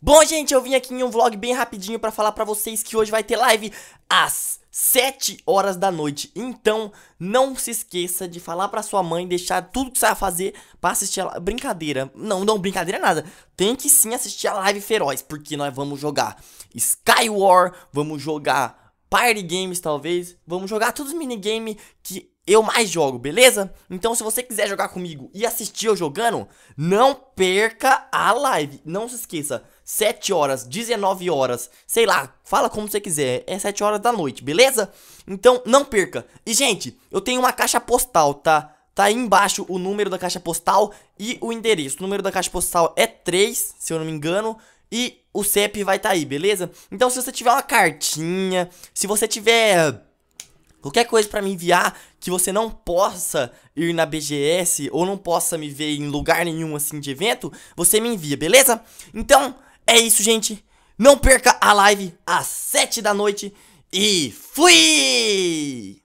Bom, gente, eu vim aqui em um vlog bem rapidinho pra falar pra vocês que hoje vai ter live às 7 horas da noite. Então, não se esqueça de falar pra sua mãe, deixar tudo que você vai fazer pra assistir a live. Brincadeira. Não, não, brincadeira é nada. Tem que sim assistir a live feroz, porque nós vamos jogar Skywar, vamos jogar party games talvez. Vamos jogar todos os minigames que eu mais jogo, beleza? Então se você quiser jogar comigo e assistir eu jogando, não perca a live. Não se esqueça, 7 horas, 19 horas, sei lá, fala como você quiser, é 7 horas da noite, beleza? Então não perca. E gente, eu tenho uma caixa postal, tá? Tá aí embaixo o número da caixa postal e o endereço. O número da caixa postal é 3, se eu não me engano, e o CEP vai estar tá aí, beleza? Então se você tiver uma cartinha, se você tiver qualquer coisa para me enviar que você não possa ir na BGS ou não possa me ver em lugar nenhum assim de evento, você me envia, beleza? Então é isso, gente. Não perca a live às 7 da noite e fui!